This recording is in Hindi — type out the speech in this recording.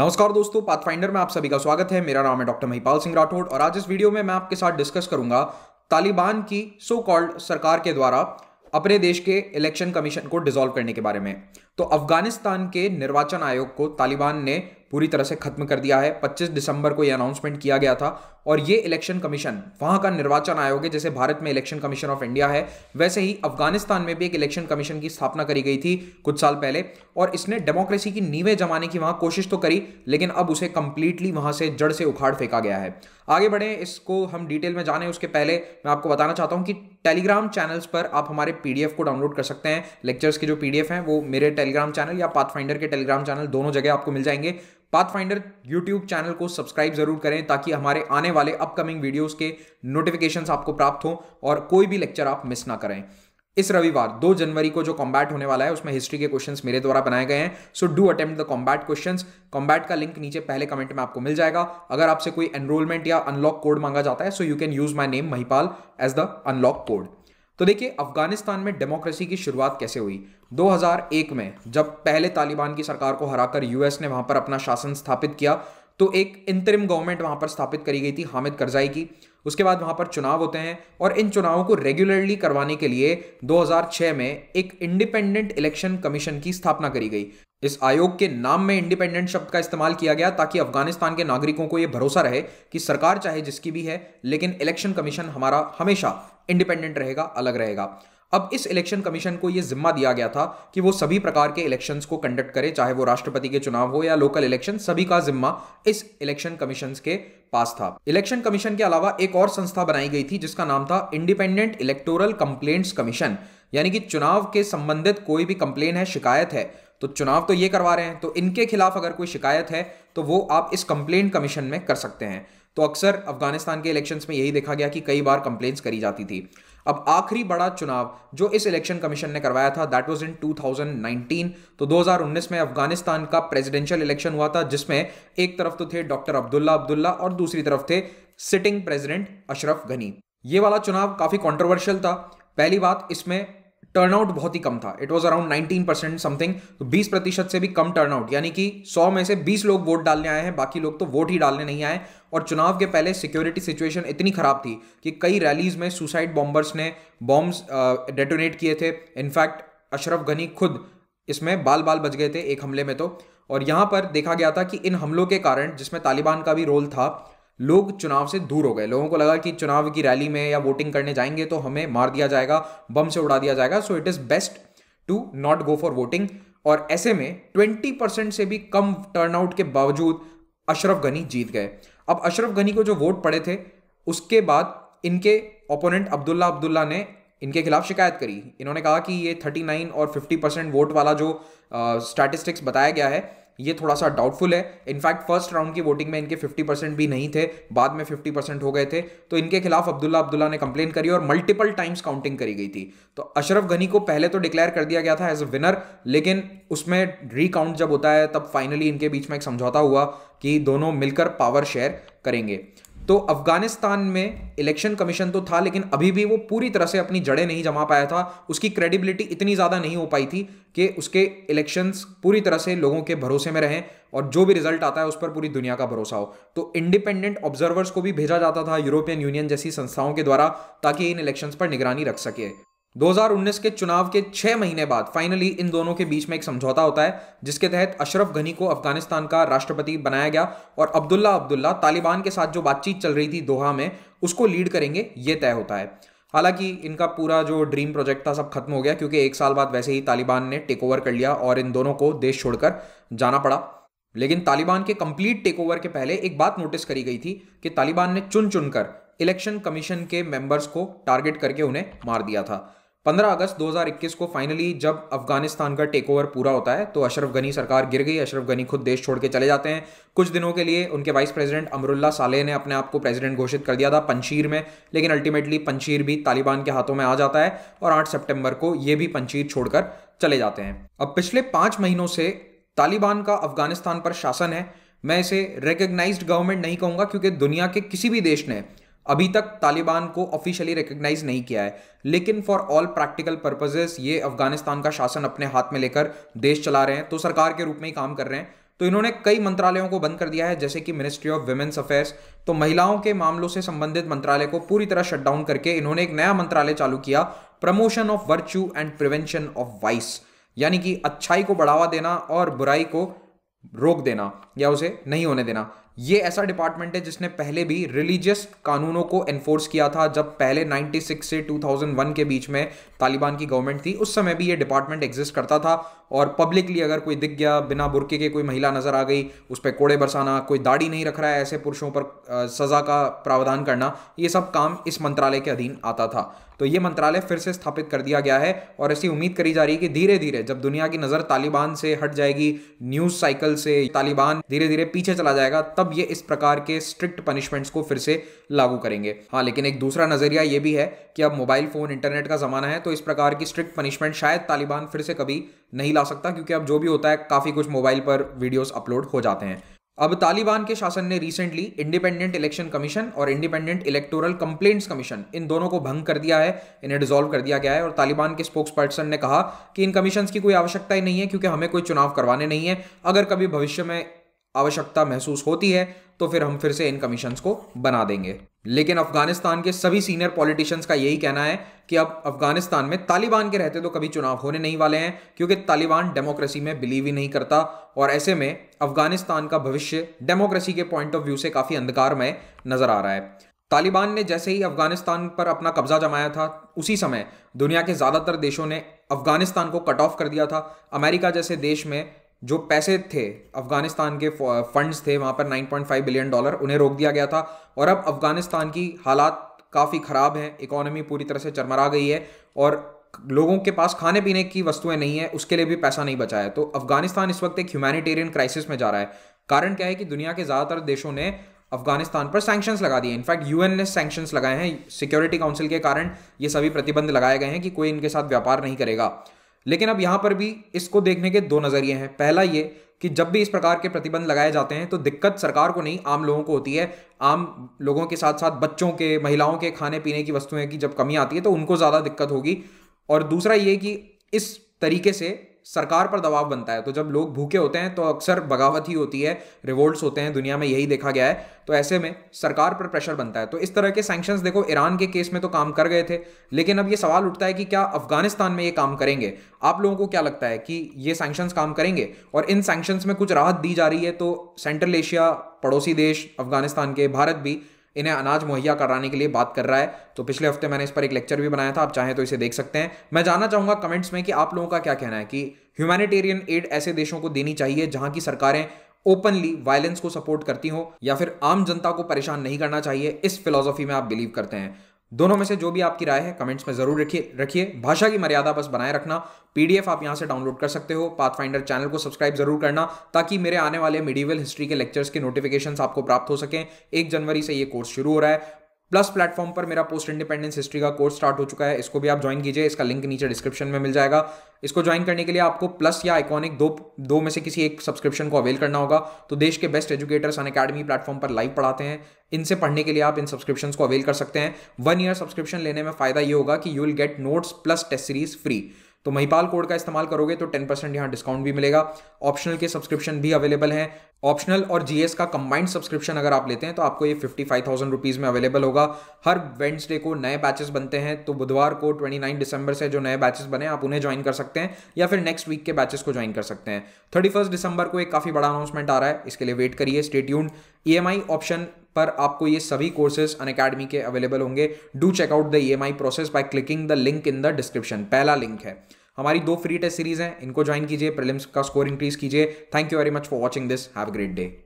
नमस्कार दोस्तों पाथफाइंडर में आप सभी का स्वागत है मेरा नाम है डॉक्टर महिपाल सिंह राठौड़ और आज इस वीडियो में मैं आपके साथ डिस्कस करूंगा तालिबान की सो कॉल्ड सरकार के द्वारा अपने देश के इलेक्शन कमीशन को डिसॉल्व करने के बारे में तो अफगानिस्तान के निर्वाचन आयोग को तालिबान ने पूरी तरह से खत्म कर दिया है 25 दिसंबर को यह अनाउंसमेंट किया गया था और ये इलेक्शन कमीशन वहां का निर्वाचन आयोग है जैसे भारत में इलेक्शन कमीशन ऑफ इंडिया है वैसे ही अफगानिस्तान में भी एक इलेक्शन कमीशन की स्थापना करी गई थी कुछ साल पहले और इसने डेमोक्रेसी की नींवें जमाने की वहां कोशिश तो करी लेकिन अब उसे कंप्लीटली वहां से जड़ से उखाड़ फेंका गया है आगे बढ़े इसको हम डिटेल में जाने उसके पहले मैं आपको बताना चाहता हूं कि टेलीग्राम चैनल्स पर आप हमारे पीडीएफ को डाउनलोड कर सकते हैं लेक्चर्स के जो पीडीएफ हैं वो मेरे टेलीग्राम चैनल या पाथफाइंडर के टेलीग्राम चैनल दोनों जगह आपको मिल जाएंगे पाथफाइंडर यूट्यूब चैनल को सब्सक्राइब जरूर करें ताकि हमारे आने वाले अपकमिंग वीडियोस के नोटिफिकेशन आपको प्राप्त हों और कोई भी लेक्चर आप मिस ना करें इस रविवार 2 जनवरी को जो कॉम्बैट होने वाला है उसमें हिस्ट्री के क्वेश्चंस मेरे द्वारा बनाए गए हैं so do attempt the combat questions combat का लिंक नीचे पहले कमेंट में आपको मिल जाएगा अगर आपसे कोई एनरोलमेंट या अनलॉक कोड मांगा जाता है so you can use my name Mahipal as the unlock code तो देखिए अफगानिस्तान में डेमोक्रेसी की शुरुआत कैसे हुई 2001 में जब पहले तालिबान की सरकार को हराकर यूएस ने वहां पर अपना शासन स्थापित किया तो एक इंतरिम गवर्नमेंट वहां पर स्थापित करी गई थी हामिद करजाई की उसके बाद वहां पर चुनाव होते हैं और इन चुनावों को रेगुलरली करवाने के लिए 2006 में एक इंडिपेंडेंट इलेक्शन कमीशन की स्थापना करी गई इस आयोग के नाम में इंडिपेंडेंट शब्द का इस्तेमाल किया गया ताकि अफगानिस्तान के नागरिकों को यह भरोसा रहे कि सरकार चाहे जिसकी भी है लेकिन इलेक्शन कमीशन हमारा हमेशा इंडिपेंडेंट रहेगा अलग रहेगा अब इस इलेक्शन कमीशन को यह जिम्मा दिया गया था कि वो सभी प्रकार के इलेक्शंस को कंडक्ट करे चाहे वो राष्ट्रपति के चुनाव हो या लोकल इलेक्शन सभी का जिम्मा इस इलेक्शन कमीशन के पास था इलेक्शन कमीशन के अलावा एक और संस्था बनाई गई थी जिसका नाम था इंडिपेंडेंट इलेक्टोरल कंप्लेंट्स कमीशन यानी कि चुनाव के संबंधित कोई भी कंप्लेन है शिकायत है तो चुनाव तो ये करवा रहे हैं तो इनके खिलाफ अगर कोई शिकायत है तो वो आप इस कंप्लेंट कमीशन में कर सकते हैं तो अक्सर अफगानिस्तान के इलेक्शंस में यही देखा गया कि कई बार कंप्लेंट्स करी जाती थी अब आखिरी बड़ा चुनाव जो इस इलेक्शन कमीशन ने करवाया था दैट वाज इन 2019 तो 2019 में अफगानिस्तान का प्रेसिडेंशियल इलेक्शन हुआ था जिसमें एक तरफ तो थे डॉक्टर अब्दुल्ला अब्दुल्ला और दूसरी तरफ थे सिटिंग प्रेसिडेंट अशरफ घनी ये वाला चुनाव काफ़ी कॉन्ट्रोवर्शियल था पहली बात इसमें टर्नआउट बहुत ही कम था it was around nineteen percent something बीस प्रतिशत से भी कम टर्नआउट यानी कि सौ में से बीस लोग वोट डालने आए हैं बाकी लोग तो वोट ही डालने नहीं आए और चुनाव के पहले सिक्योरिटी सिचुएशन इतनी खराब थी कि कई रैलीज में सुसाइड बॉम्बर्स ने बॉम्ब्स डेटोनेट किए थे इनफैक्ट अशरफ घनी खुद इसमें बाल बाल बच गए थे एक हमले में तो और यहाँ पर देखा गया था कि इन हमलों के कारण जिसमें तालिबान का भी रोल था लोग चुनाव से दूर हो गए लोगों को लगा कि चुनाव की रैली में या वोटिंग करने जाएंगे तो हमें मार दिया जाएगा बम से उड़ा दिया जाएगा so it is best to not go for voting और ऐसे में ट्वेंटी परसेंट से भी कम टर्नआउट के बावजूद अशरफ गनी जीत गए अब अशरफ गनी को जो वोट पड़े थे उसके बाद इनके ओपोनेंट अब्दुल्ला अब्दुल्ला ने इनके खिलाफ शिकायत करी इन्होंने कहा कि ये 39 और 50 परसेंट वोट वाला जो स्टैटिस्टिक्स बताया गया है ये थोड़ा सा डाउटफुल है इनफैक्ट फर्स्ट राउंड की वोटिंग में इनके 50 परसेंट भी नहीं थे बाद में 50 परसेंट हो गए थे तो इनके खिलाफ अब्दुल्ला अब्दुल्ला ने कंप्लेन करी और मल्टीपल टाइम्स काउंटिंग करी गई थी तो अशरफ घनी को पहले तो डिक्लेयर कर दिया गया था एज अ विनर लेकिन उसमें रिकाउंट जब होता है तब फाइनली इनके बीच में एक समझौता हुआ कि दोनों मिलकर पावर शेयर करेंगे तो अफगानिस्तान में इलेक्शन कमीशन तो था लेकिन अभी भी वो पूरी तरह से अपनी जड़ें नहीं जमा पाया था उसकी क्रेडिबिलिटी इतनी ज़्यादा नहीं हो पाई थी कि उसके इलेक्शंस पूरी तरह से लोगों के भरोसे में रहें और जो भी रिजल्ट आता है उस पर पूरी दुनिया का भरोसा हो तो इंडिपेंडेंट ऑब्जर्वर्स को भी भेजा जाता था यूरोपियन यूनियन जैसी संस्थाओं के द्वारा ताकि इन इलेक्शंस पर निगरानी रख सके 2019 के चुनाव के छह महीने बाद फाइनली इन दोनों के बीच में एक समझौता होता है जिसके तहत अशरफ घनी को अफगानिस्तान का राष्ट्रपति बनाया गया और अब्दुल्ला अब्दुल्ला तालिबान के साथ जो बातचीत चल रही थी दोहा में उसको लीड करेंगे ये तय होता है हालांकि इनका पूरा जो ड्रीम प्रोजेक्ट था सब खत्म हो गया क्योंकि एक साल बाद वैसे ही तालिबान ने टेक ओवर कर लिया और इन दोनों को देश छोड़कर जाना पड़ा लेकिन तालिबान के कंप्लीट टेक ओवर के पहले एक बात नोटिस करी गई थी कि तालिबान ने चुन चुनकर इलेक्शन कमीशन के मेंबर्स को टारगेट करके उन्हें मार दिया था 15 अगस्त 2021 को फाइनली जब अफगानिस्तान का टेक ओवर पूरा होता है तो अशरफ गनी सरकार गिर गई अशरफ गनी खुद देश छोड़ के चले जाते हैं कुछ दिनों के लिए उनके वाइस प्रेसिडेंट अमरुल्ला सालेह ने अपने आप को प्रेसिडेंट घोषित कर दिया था पंशीर में लेकिन अल्टीमेटली पंशीर भी तालिबान के हाथों में आ जाता है और आठ सेप्टेम्बर को ये भी पंशीर छोड़कर चले जाते हैं अब पिछले पाँच महीनों से तालिबान का अफगानिस्तान पर शासन है मैं इसे रिकग्नाइज गवर्नमेंट नहीं कहूँगा क्योंकि दुनिया के किसी भी देश ने अभी तक तालिबान को ऑफिशियली रिकग्नाइज नहीं किया है लेकिन फॉर ऑल प्रैक्टिकल पर्पजेस ये अफगानिस्तान का शासन अपने हाथ में लेकर देश चला रहे हैं तो सरकार के रूप में ही काम कर रहे हैं तो इन्होंने कई मंत्रालयों को बंद कर दिया है जैसे कि मिनिस्ट्री ऑफ वुमेन्स अफेयर्स तो महिलाओं के मामलों से संबंधित मंत्रालय को पूरी तरह शटडाउन करके इन्होंने एक नया मंत्रालय चालू किया promotion of virtue and prevention of vice यानी कि अच्छाई को बढ़ावा देना और बुराई को रोक देना या उसे नहीं होने देना ये ऐसा डिपार्टमेंट है जिसने पहले भी रिलीजियस कानूनों को एनफोर्स किया था जब पहले 96 से 2001 के बीच में तालिबान की गवर्नमेंट थी उस समय भी ये डिपार्टमेंट एग्जिस्ट करता था और पब्लिकली अगर कोई दिख गया बिना बुरके के कोई महिला नज़र आ गई उस पर कोड़े बरसाना कोई दाढ़ी नहीं रख रहा है ऐसे पुरुषों पर सज़ा का प्रावधान करना ये सब काम इस मंत्रालय के अधीन आता था तो ये मंत्रालय फिर से स्थापित कर दिया गया है और ऐसी उम्मीद करी जा रही है कि धीरे धीरे जब दुनिया की नज़र तालिबान से हट जाएगी न्यूज़ साइकिल से तालिबान धीरे धीरे पीछे चला जाएगा तब तब ये इस प्रकार के स्ट्रिक्ट पनिशमेंट्स को फिर से लागू करेंगे हाँ लेकिन एक दूसरा नजरिया ये भी है कि अब मोबाइल फोन इंटरनेट का जमाना है तो इस प्रकार की स्ट्रिक्ट पनिशमेंट शायद तालिबान फिर से कभी नहीं ला सकता क्योंकि अब जो भी होता है काफी कुछ मोबाइल पर वीडियोज अपलोड हो जाते हैं अब तालिबान के शासन ने रिसेंटली इंडिपेंडेंट इलेक्शन कमीशन और इंडिपेंडेंट इलेक्टोरल कंप्लेंट्स कमीशन इन दोनों को भंग कर दिया है इन्हें डिसॉल्व कर दिया गया है और तालिबान के स्पोक्स पर्सन ने कहा कि इन कमीशन की कोई आवश्यकता ही नहीं है क्योंकि हमें कोई चुनाव करवाने नहीं है अगर कभी भविष्य में आवश्यकता महसूस होती है तो फिर हम फिर से इन कमीशन को बना देंगे लेकिन अफगानिस्तान के सभी सीनियर पॉलिटिशियंस का यही कहना है कि अब अफगानिस्तान में तालिबान के रहते तो कभी चुनाव होने नहीं वाले हैं क्योंकि तालिबान डेमोक्रेसी में बिलीव ही नहीं करता और ऐसे में अफगानिस्तान का भविष्य डेमोक्रेसी के पॉइंट ऑफ व्यू से काफ़ी अंधकारमय नज़र आ रहा है तालिबान ने जैसे ही अफगानिस्तान पर अपना कब्जा जमाया था उसी समय दुनिया के ज़्यादातर देशों ने अफगानिस्तान को कट ऑफ कर दिया था अमेरिका जैसे देश में जो पैसे थे अफगानिस्तान के फंड्स थे वहां पर 9.5 बिलियन डॉलर उन्हें रोक दिया गया था और अब अफगानिस्तान की हालात काफ़ी ख़राब हैं इकोनॉमी पूरी तरह से चरमरा गई है और लोगों के पास खाने पीने की वस्तुएं नहीं है उसके लिए भी पैसा नहीं बचा है तो अफगानिस्तान इस वक्त एक ह्यूमैनिटेरियन क्राइसिस में जा रहा है कारण क्या है कि दुनिया के ज़्यादातर देशों ने अफगानिस्तान पर सैक्शन लगा दिए इनफैक्ट यूएन ने सैंक्शंस लगाए हैं सिक्योरिटी काउंसिल के कारण ये सभी प्रतिबंध लगाए गए हैं कि कोई इनके साथ व्यापार नहीं करेगा लेकिन अब यहाँ पर भी इसको देखने के दो नज़रिए हैं पहला ये कि जब भी इस प्रकार के प्रतिबंध लगाए जाते हैं तो दिक्कत सरकार को नहीं आम लोगों को होती है आम लोगों के साथ साथ बच्चों के महिलाओं के खाने पीने की वस्तुएं की जब कमी आती है तो उनको ज़्यादा दिक्कत होगी और दूसरा ये कि इस तरीके से सरकार पर दबाव बनता है तो जब लोग भूखे होते हैं तो अक्सर बगावत ही होती है रिवोल्ट्स होते हैं दुनिया में यही देखा गया है तो ऐसे में सरकार पर प्रेशर बनता है तो इस तरह के सैंक्शंस देखो ईरान के केस में तो काम कर गए थे लेकिन अब ये सवाल उठता है कि क्या अफगानिस्तान में ये काम करेंगे आप लोगों को क्या लगता है कि ये सैंक्शंस काम करेंगे और इन सैंक्शंस में कुछ राहत दी जा रही है तो सेंट्रल एशिया पड़ोसी देश अफगानिस्तान के भारत भी इन्हें अनाज मुहैया कराने के लिए बात कर रहा है तो पिछले हफ्ते मैंने इस पर एक लेक्चर भी बनाया था आप चाहें तो इसे देख सकते हैं मैं जानना चाहूंगा कमेंट्स में कि आप लोगों का क्या कहना है कि ह्यूमैनिटेरियन एड ऐसे देशों को देनी चाहिए जहां की सरकारें ओपनली वायलेंस को सपोर्ट करती हो या फिर आम जनता को परेशान नहीं करना चाहिए इस फिलोसफी में आप बिलीव करते हैं दोनों में से जो भी आपकी राय है कमेंट्स में जरूर रखिए रखिए भाषा की मर्यादा बस बनाए रखना पीडीएफ आप यहां से डाउनलोड कर सकते हो पाथफाइंडर चैनल को सब्सक्राइब जरूर करना ताकि मेरे आने वाले मिडीवल हिस्ट्री के लेक्चर्स के नोटिफिकेशन आपको प्राप्त हो सकें एक जनवरी से ये कोर्स शुरू हो रहा है प्लस प्लेटफॉर्म पर मेरा पोस्ट इंडिपेंडेंस हिस्ट्री का कोर्स स्टार्ट हो चुका है इसको भी आप ज्वाइन कीजिए इसका लिंक नीचे डिस्क्रिप्शन में मिल जाएगा इसको ज्वाइन करने के लिए आपको प्लस या आइकॉनिक दो दो में से किसी एक सब्सक्रिप्शन को अवेल करना होगा तो देश के best educators Unacademy platform पर लाइव पढ़ाते हैं इनसे पढ़ने के लिए आप इन सब्सक्रिप्शन को अवेल कर सकते हैं वन ईयर सब्सक्रिप्शन लेने में फायदा ये होगा कि you will get notes plus test series free तो महिपाल कोड का इस्तेमाल करोगे तो टेन परसेंट यहाँ डिस्काउंट भी मिलेगा ऑप्शनल के सब्सक्रिप्शन भी अवेलेबल हैं ऑप्शनल और जीएस का कंबाइंड सब्सक्रिप्शन अगर आप लेते हैं तो आपको ये फिफ्टी फाइव थाउजेंड रुपीज़ में अवेलेबल होगा हर वेंसडे को नए बैचेस बनते हैं तो बुधवार को ट्वेंटी नाइन दिसंबर से जो नए बैचेस बने आप उन्हें ज्वाइन कर सकते हैं या फिर नेक्स्ट वीक के बैचेस को ज्वाइन कर सकते हैं थर्टी फर्स्ट दिसंबर को एक काफ़ी बड़ा अनाउंसमेंट आ रहा है इसके लिए वेट करिए स्टेट्यून ई ऑप्शन पर आपको ये सभी कोर्सेज अन अकेडमी के अवेलेबल होंगे do checkout the e process by clicking the link in the description पहला लिंक है हमारी दो फ्री टेस्ट सीरीज़ हैं इनको ज्वाइन कीजिए प्रिलिम्स का स्कोर इंक्रीज़ कीजिए thank you very much for watching this have great day